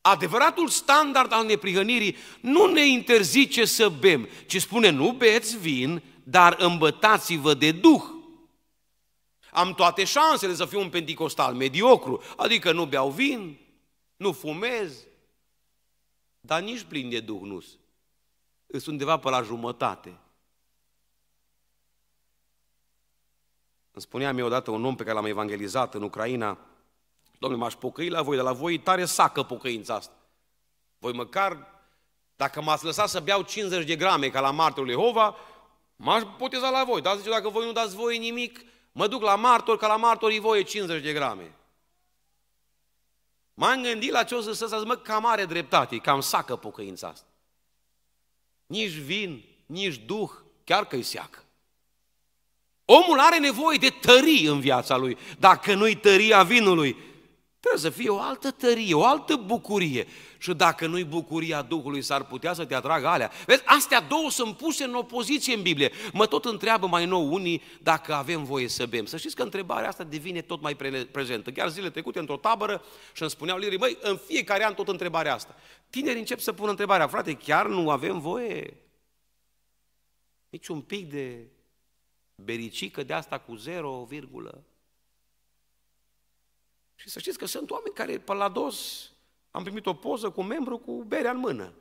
Adevăratul standard al neprihănirii nu ne interzice să bem, ci spune nu beți vin, dar îmbătați-vă de Duh am toate șansele să fiu un pentecostal mediocru, adică nu beau vin, nu fumez, dar nici plin de Duh nu sunt undeva pe la jumătate. Îmi spunea mie odată un om pe care l-am evangelizat în Ucraina, domnule, m-aș pocăi la voi, de la voi tare sacă pocăința asta. Voi măcar, dacă m-ați lăsat să beau 50 de grame ca la martorul Jehova, m-aș poteza la voi. Dar zice, dacă voi nu dați voi nimic, Mă duc la martor, că la martor e voie 50 de grame. M-am gândit la ce o să să zic, mă, cam are dreptate, cam sacă pocăința asta. Nici vin, nici duh, chiar că-i seacă. Omul are nevoie de tării în viața lui. Dacă nu-i tăria vinului, Trebuie să fie o altă tărie, o altă bucurie. Și dacă nu-i bucuria Duhului, s-ar putea să te atragă alea. Vezi, astea două sunt puse în opoziție în Biblie. Mă tot întreabă mai nou unii dacă avem voie să bem. Să știți că întrebarea asta devine tot mai prezentă. Chiar zile trecute, într-o tabără, și îmi spuneau lirii, măi, în fiecare an tot întrebarea asta. Tineri încep să pună întrebarea, frate, chiar nu avem voie? Nici un pic de bericică de asta cu zero virgulă. Și să știți că sunt oameni care pe la dos am primit o poză cu un membru cu berea în mână.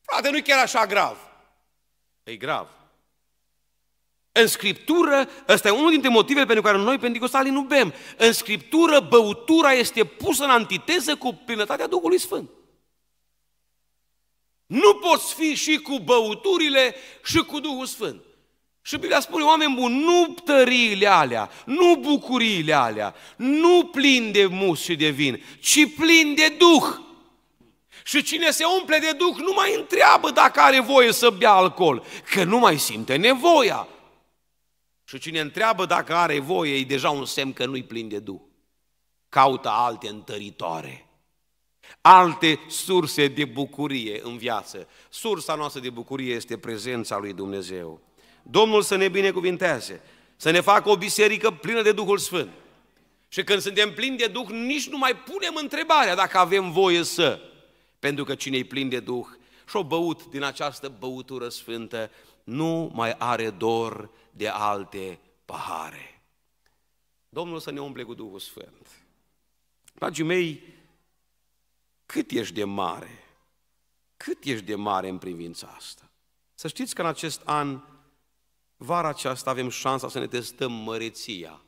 Frate, nu-i chiar așa grav. E grav. În Scriptură, ăsta e unul dintre motivele pentru care noi pentecostalii nu bem. În Scriptură, băutura este pusă în antiteză cu plinătatea Duhului Sfânt. Nu poți fi și cu băuturile și cu Duhul Sfânt. Și Biblia spune, oameni buni, nu tăriile alea, nu bucuriile alea, nu plin de mus și de vin, ci plin de Duh. Și cine se umple de Duh nu mai întreabă dacă are voie să bea alcool, că nu mai simte nevoia. Și cine întreabă dacă are voie, e deja un semn că nu-i plin de Duh. Caută alte întăritoare, alte surse de bucurie în viață. Sursa noastră de bucurie este prezența lui Dumnezeu. Domnul să ne binecuvinteze, să ne facă o biserică plină de Duhul Sfânt. Și când suntem plini de Duh, nici nu mai punem întrebarea dacă avem voie să. Pentru că cine e plin de Duh și-o băut din această băutură sfântă, nu mai are dor de alte pahare. Domnul să ne umple cu Duhul Sfânt. Dragii mei, cât ești de mare, cât ești de mare în privința asta. Să știți că în acest an Vara aceasta avem șansa să ne testăm măreția.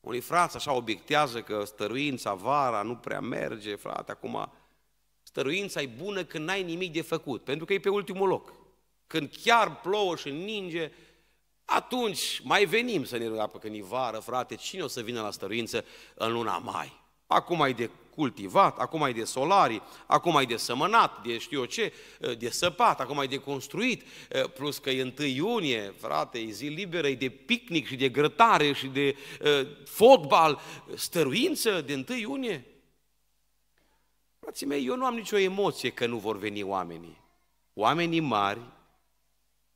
Unii frați așa obiectează că stăruința vara nu prea merge, frate, acum stăruința e bună când n-ai nimic de făcut, pentru că e pe ultimul loc. Când chiar plouă și ninge, atunci mai venim să ne rugăm, că când e vară, frate, cine o să vină la stăruință în luna mai? Acum e de cultivat, acum ai de solarii, acum ai de sămănat, de știu eu ce, eh, de săpat, acum ai de construit, eh, plus că e 1 iunie, frate, e zi liberă, e de picnic și de grătare și de uh, fotbal, stăruință de 1 iunie. Frații mei, eu nu am nicio emoție că nu vor veni oamenii. Oamenii mari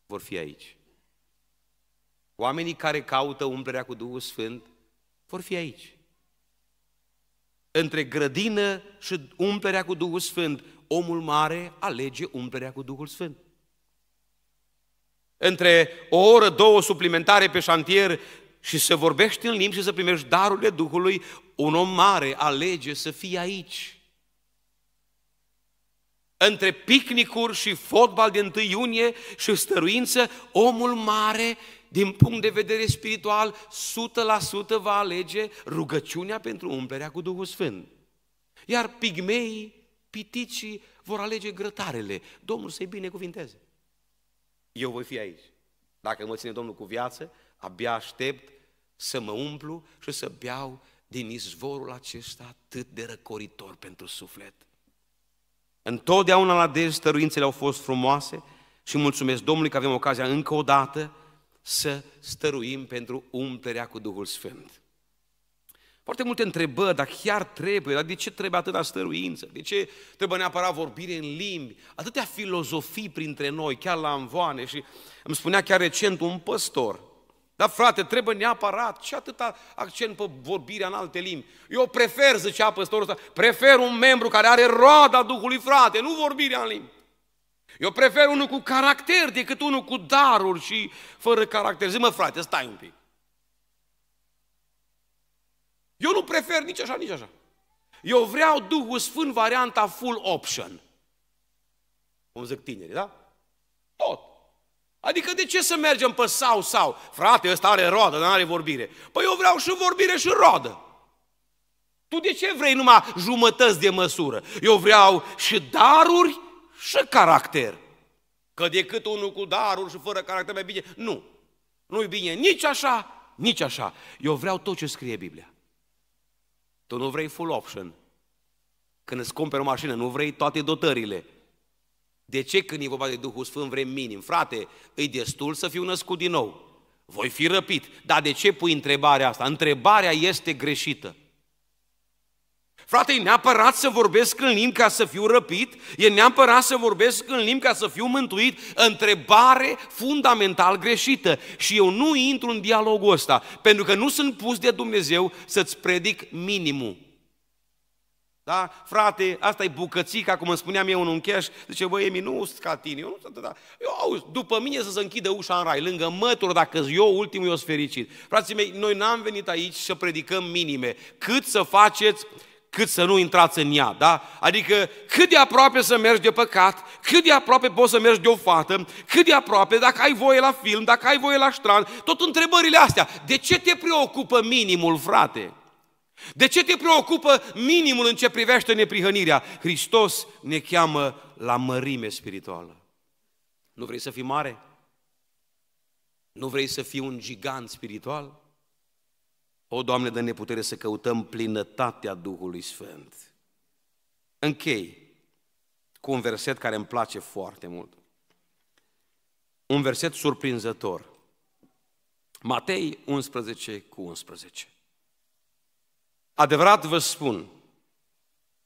vor fi aici. Oamenii care caută umplerea cu Duhul Sfânt vor fi aici. Între grădină și umplerea cu Duhul Sfânt, omul mare alege umplerea cu Duhul Sfânt. Între o oră, două suplimentare pe șantier și să vorbești în limbi și să primești darurile Duhului, un om mare alege să fie aici. Între picnicuri și fotbal de 1 iunie și stăruință, omul mare din punct de vedere spiritual, 100% va alege rugăciunea pentru umplerea cu Duhul Sfânt. Iar pigmeii, piticii, vor alege grătarele. Domnul să-i binecuvinteze. Eu voi fi aici. Dacă mă ține Domnul cu viață, abia aștept să mă umplu și să beau din izvorul acesta atât de răcoritor pentru suflet. Întotdeauna la dezi stăruințele au fost frumoase și mulțumesc Domnului că avem ocazia încă o dată să stăruim pentru umplerea cu Duhul Sfânt. Foarte multe întrebări, dar chiar trebuie, dar de ce trebuie atâta stăruință? De ce trebuie neapărat vorbire în limbi? Atâtea filozofii printre noi, chiar la învoane și îmi spunea chiar recent un păstor, da, frate, trebuie neapărat, ce atâta accent pe vorbirea în alte limbi? Eu prefer, zicea păstorul ăsta, prefer un membru care are roada Duhului, frate, nu vorbirea în limbi. Eu prefer unul cu caracter decât unul cu daruri și fără caracter. Zi mă frate, stai un pic. Eu nu prefer nici așa, nici așa. Eu vreau Duhul Sfânt varianta full option. Cum zic tinerii, da? Tot. Adică de ce să mergem pe sau-sau? Frate, ăsta are roadă, dar are vorbire. Păi eu vreau și vorbire și roadă. Tu de ce vrei numai jumătăți de măsură? Eu vreau și daruri și caracter. Că decât unul cu daruri și fără caracter mai bine, nu. Nu-i bine nici așa, nici așa. Eu vreau tot ce scrie Biblia. Tu nu vrei full option. Când îți cumperi o mașină, nu vrei toate dotările. De ce când e vorba de Duhul Sfânt vrei minim? Frate, îi destul să fiu născut din nou. Voi fi răpit. Dar de ce pui întrebarea asta? Întrebarea este greșită. Frate, e neapărat să vorbesc în limbi ca să fiu răpit? E neapărat să vorbesc în limbi ca să fiu mântuit? Întrebare fundamental greșită. Și eu nu intru în dialogul ăsta, pentru că nu sunt pus de Dumnezeu să-ți predic minimul. Da? Frate, asta e bucățica, cum îmi spuneam eu în un cash, zice, băi, Emi, nu sunt ca tine, eu nu sunt da. Eu auzi, după mine să se închidă ușa în rai, lângă mătură, dacă eu ultimul, eu sunt fericit. Frații mei, noi n-am venit aici să predicăm minime, cât să faceți cât să nu intrați în ea, da? Adică cât de aproape să mergi de păcat, cât de aproape poți să mergi de o fată, cât de aproape, dacă ai voie la film, dacă ai voie la ștran, tot întrebările astea. De ce te preocupă minimul, frate? De ce te preocupă minimul în ce privește neprihănirea? Hristos ne cheamă la mărime spirituală. Nu vrei să fii mare? Nu vrei să fii un gigant spiritual? O, Doamne, dă-ne putere să căutăm plinătatea Duhului Sfânt. Închei cu un verset care îmi place foarte mult. Un verset surprinzător. Matei 11 cu 11. Adevărat vă spun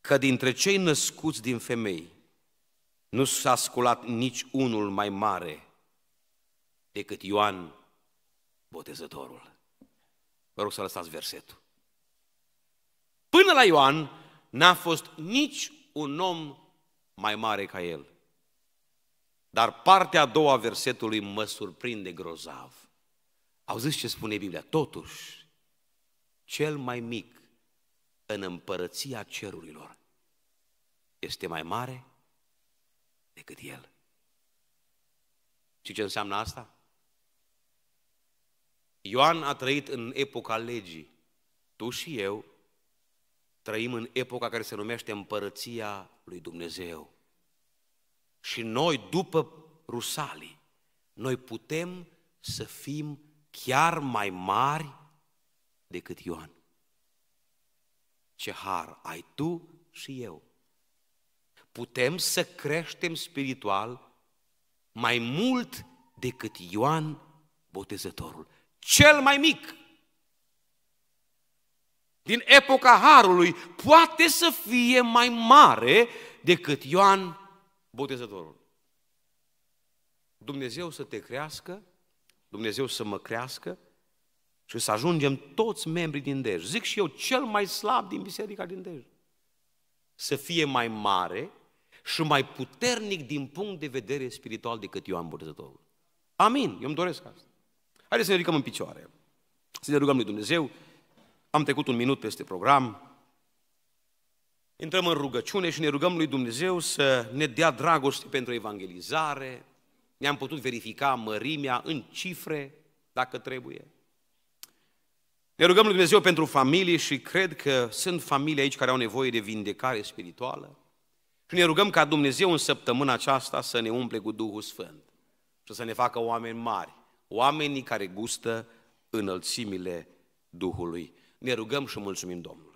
că dintre cei născuți din femei nu s-a sculat nici unul mai mare decât Ioan Botezătorul. Vă rog să lăsați versetul. Până la Ioan n-a fost nici un om mai mare ca el. Dar partea a doua a versetului mă surprinde grozav. Auziți ce spune Biblia? Totuși, cel mai mic în împărăția cerurilor este mai mare decât el. Și ce înseamnă asta? Ioan a trăit în epoca legii. Tu și eu trăim în epoca care se numește împărăția lui Dumnezeu. Și noi, după rusalii, noi putem să fim chiar mai mari decât Ioan. Ce har ai tu și eu! Putem să creștem spiritual mai mult decât Ioan Botezătorul cel mai mic din epoca Harului poate să fie mai mare decât Ioan Botezătorul. Dumnezeu să te crească, Dumnezeu să mă crească și să ajungem toți membrii din Dej. Zic și eu, cel mai slab din biserica din Dej. Să fie mai mare și mai puternic din punct de vedere spiritual decât Ioan Botezătorul. Amin, eu îmi doresc asta. Haideți să ne ridicăm în picioare. Să ne rugăm lui Dumnezeu. Am trecut un minut peste program. Intrăm în rugăciune și ne rugăm lui Dumnezeu să ne dea dragoste pentru evangelizare. Ne-am putut verifica mărimea în cifre, dacă trebuie. Ne rugăm lui Dumnezeu pentru familie și cred că sunt familii aici care au nevoie de vindecare spirituală. Și ne rugăm ca Dumnezeu în săptămâna aceasta să ne umple cu Duhul Sfânt și să ne facă oameni mari oamenii care gustă înălțimile Duhului. Ne rugăm și mulțumim Domnului.